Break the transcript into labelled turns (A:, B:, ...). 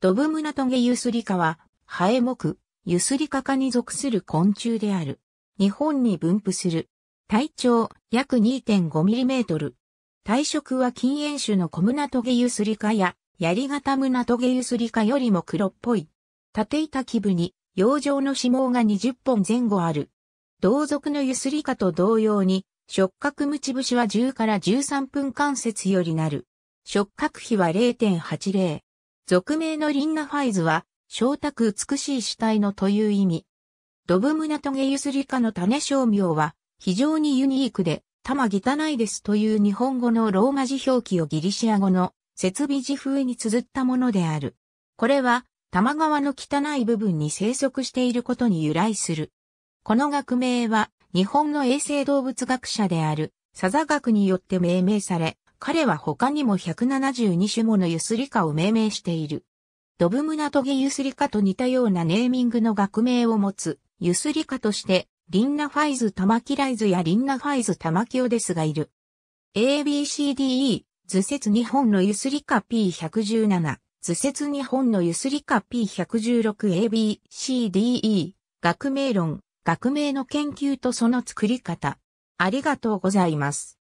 A: ドブムナトゲユスリカは、ハ
B: エク、ユスリカ科に属する昆虫である。日本に分布する。体長約2 5トル。体色は禁煙種のコムナトゲユスリカや、槍型ナトゲユスリカよりも黒っぽい。縦板基部に、洋生の指紋が20本前後ある。同族のユスリカと同様に、触覚ムチブシは10から13分関節よりなる。触覚比は0.80。俗名のリンナファイズは、小卓美しい死体のという意味。ドブムナトゲユスリカの種商名は、非常にユニークで、玉汚いですという日本語のローマ字表記をギリシア語の設備字風に綴ったものである。これは、玉川の汚い部分に生息していることに由来する。この学名は、日本の衛生動物学者である、サザ学によって命名され、彼は他にも172種ものユスリカを命名している。ドブムナトゲユスリカと似たようなネーミングの学名を持つ、ユスリカとして、リンナファイズ・タマキライズやリンナファイズ・タマキオですがいる。ABCDE、図説日本のユスリカ P117、図説日本のユスリカ P116ABCDE、学名論、学名の研究とその作り方。
A: ありがとうございます。